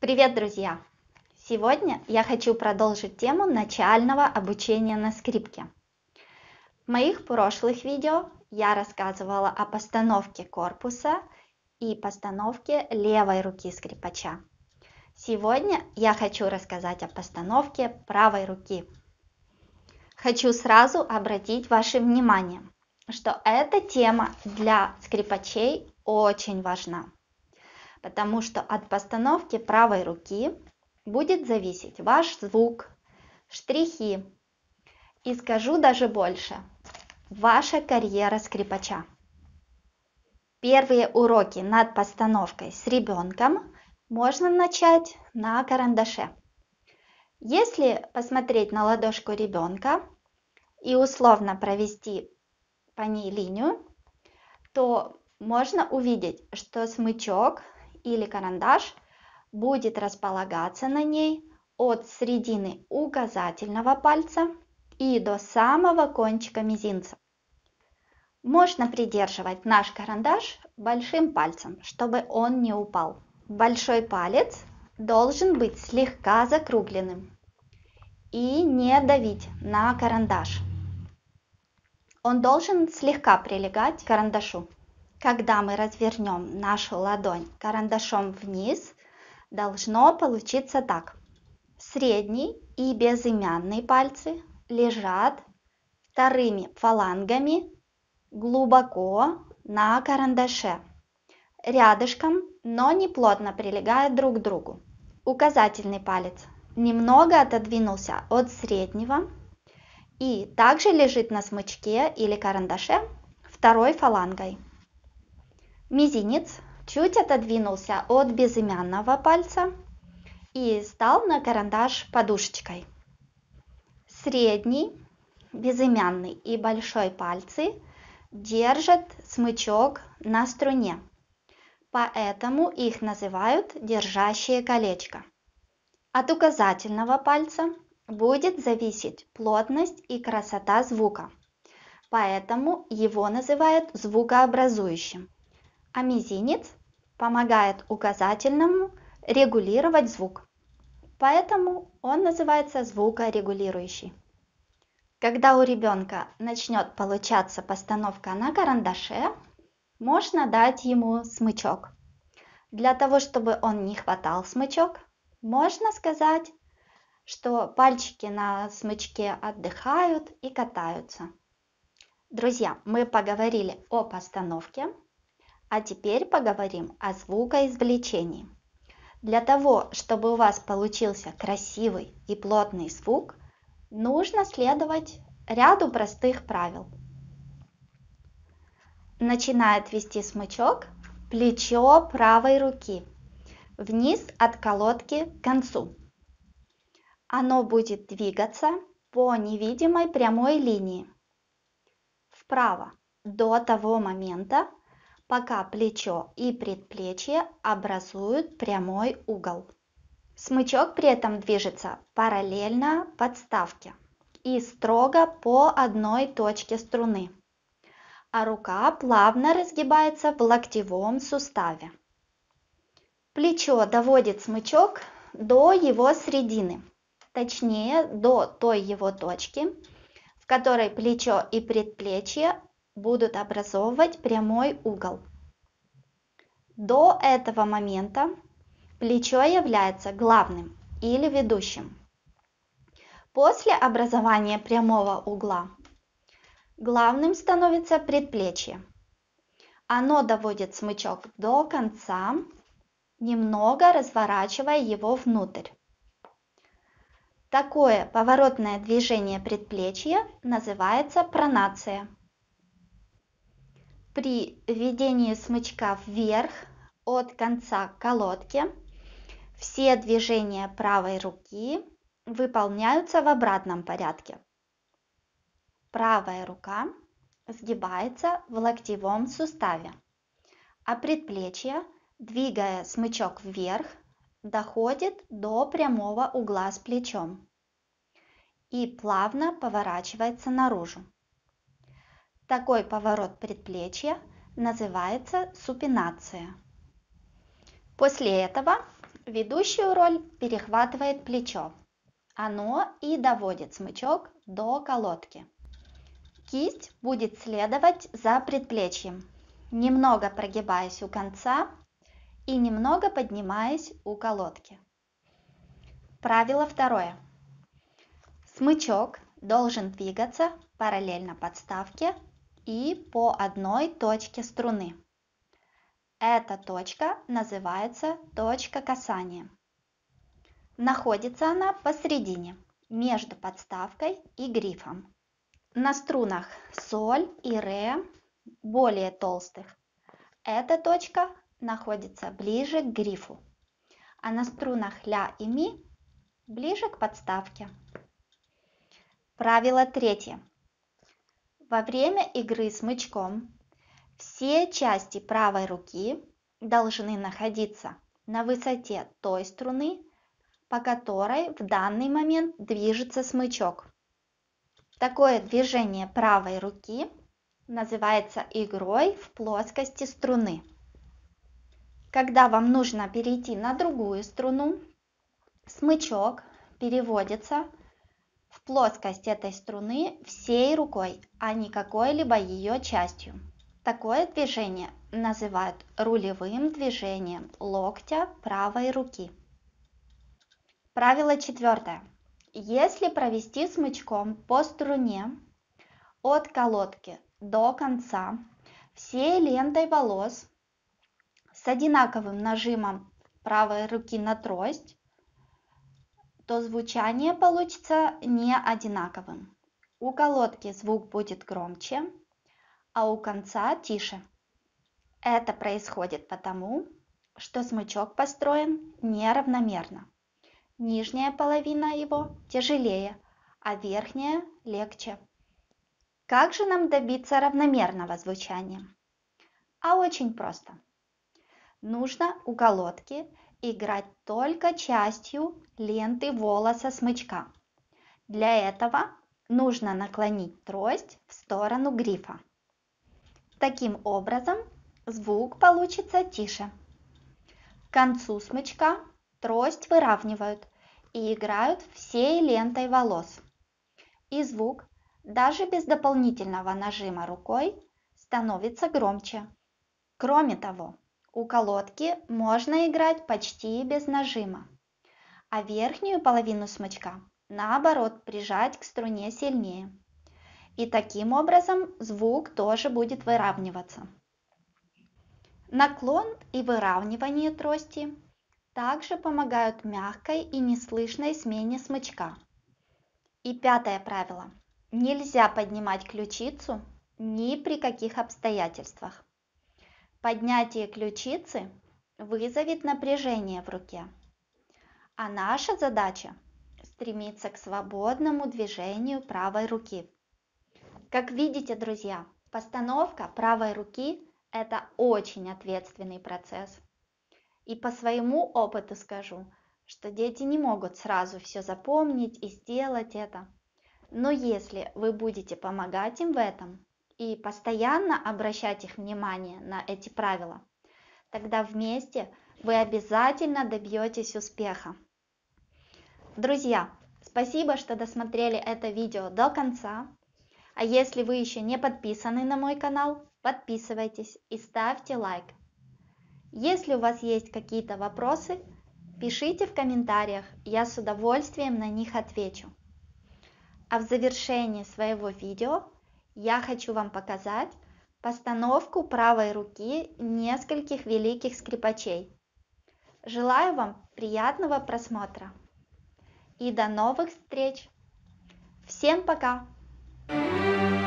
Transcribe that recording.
Привет, друзья! Сегодня я хочу продолжить тему начального обучения на скрипке. В моих прошлых видео я рассказывала о постановке корпуса и постановке левой руки скрипача. Сегодня я хочу рассказать о постановке правой руки. Хочу сразу обратить ваше внимание, что эта тема для скрипачей очень важна потому что от постановки правой руки будет зависеть ваш звук, штрихи и скажу даже больше, ваша карьера скрипача. Первые уроки над постановкой с ребенком можно начать на карандаше. Если посмотреть на ладошку ребенка и условно провести по ней линию, то можно увидеть, что смычок или карандаш будет располагаться на ней от середины указательного пальца и до самого кончика мизинца. Можно придерживать наш карандаш большим пальцем, чтобы он не упал. Большой палец должен быть слегка закругленным и не давить на карандаш. Он должен слегка прилегать к карандашу. Когда мы развернем нашу ладонь карандашом вниз, должно получиться так. Средний и безымянный пальцы лежат вторыми фалангами глубоко на карандаше, рядышком, но не плотно прилегая друг к другу. Указательный палец немного отодвинулся от среднего и также лежит на смычке или карандаше второй фалангой. Мизинец чуть отодвинулся от безымянного пальца и стал на карандаш подушечкой. Средний, безымянный и большой пальцы держат смычок на струне, поэтому их называют держащие колечко. От указательного пальца будет зависеть плотность и красота звука, поэтому его называют звукообразующим – а мизинец помогает указательному регулировать звук. Поэтому он называется звукорегулирующий. Когда у ребенка начнет получаться постановка на карандаше, можно дать ему смычок. Для того, чтобы он не хватал смычок, можно сказать, что пальчики на смычке отдыхают и катаются. Друзья, мы поговорили о постановке, а теперь поговорим о звукоизвлечении. Для того, чтобы у вас получился красивый и плотный звук, нужно следовать ряду простых правил. Начиная отвести смычок плечо правой руки вниз от колодки к концу. Оно будет двигаться по невидимой прямой линии вправо до того момента, пока плечо и предплечье образуют прямой угол. Смычок при этом движется параллельно подставке и строго по одной точке струны, а рука плавно разгибается в локтевом суставе. Плечо доводит смычок до его середины, точнее до той его точки, в которой плечо и предплечье будут образовывать прямой угол. До этого момента плечо является главным или ведущим. После образования прямого угла главным становится предплечье. Оно доводит смычок до конца, немного разворачивая его внутрь. Такое поворотное движение предплечья называется пронация при введении смычка вверх от конца колодки все движения правой руки выполняются в обратном порядке. Правая рука сгибается в локтевом суставе, а предплечье, двигая смычок вверх, доходит до прямого угла с плечом и плавно поворачивается наружу. Такой поворот предплечья называется супинация. После этого ведущую роль перехватывает плечо. Оно и доводит смычок до колодки. Кисть будет следовать за предплечьем, немного прогибаясь у конца и немного поднимаясь у колодки. Правило второе. Смычок должен двигаться параллельно подставке и по одной точке струны. Эта точка называется точка касания. Находится она посередине, между подставкой и грифом. На струнах соль и ре более толстых. Эта точка находится ближе к грифу, а на струнах ля и ми ближе к подставке. Правило третье. Во время игры смычком все части правой руки должны находиться на высоте той струны, по которой в данный момент движется смычок. Такое движение правой руки называется игрой в плоскости струны. Когда вам нужно перейти на другую струну, смычок переводится плоскость этой струны всей рукой, а не какой-либо ее частью. Такое движение называют рулевым движением локтя правой руки. Правило четвертое. Если провести смычком по струне от колодки до конца всей лентой волос с одинаковым нажимом правой руки на трость, то звучание получится не одинаковым. У колодки звук будет громче, а у конца тише. Это происходит потому, что смычок построен неравномерно. Нижняя половина его тяжелее, а верхняя легче. Как же нам добиться равномерного звучания? А очень просто. Нужно у колодки играть только частью ленты волоса смычка. Для этого нужно наклонить трость в сторону грифа. Таким образом звук получится тише. К концу смычка трость выравнивают и играют всей лентой волос. И звук, даже без дополнительного нажима рукой, становится громче. Кроме того, у колодки можно играть почти без нажима, а верхнюю половину смычка наоборот прижать к струне сильнее. И таким образом звук тоже будет выравниваться. Наклон и выравнивание трости также помогают мягкой и неслышной смене смычка. И пятое правило. Нельзя поднимать ключицу ни при каких обстоятельствах. Поднятие ключицы вызовет напряжение в руке. А наша задача – стремиться к свободному движению правой руки. Как видите, друзья, постановка правой руки – это очень ответственный процесс. И по своему опыту скажу, что дети не могут сразу все запомнить и сделать это. Но если вы будете помогать им в этом, и постоянно обращать их внимание на эти правила. Тогда вместе вы обязательно добьетесь успеха. Друзья, спасибо, что досмотрели это видео до конца. А если вы еще не подписаны на мой канал, подписывайтесь и ставьте лайк. Если у вас есть какие-то вопросы, пишите в комментариях, я с удовольствием на них отвечу. А в завершении своего видео я хочу вам показать постановку правой руки нескольких великих скрипачей. Желаю вам приятного просмотра и до новых встреч! Всем пока! thank you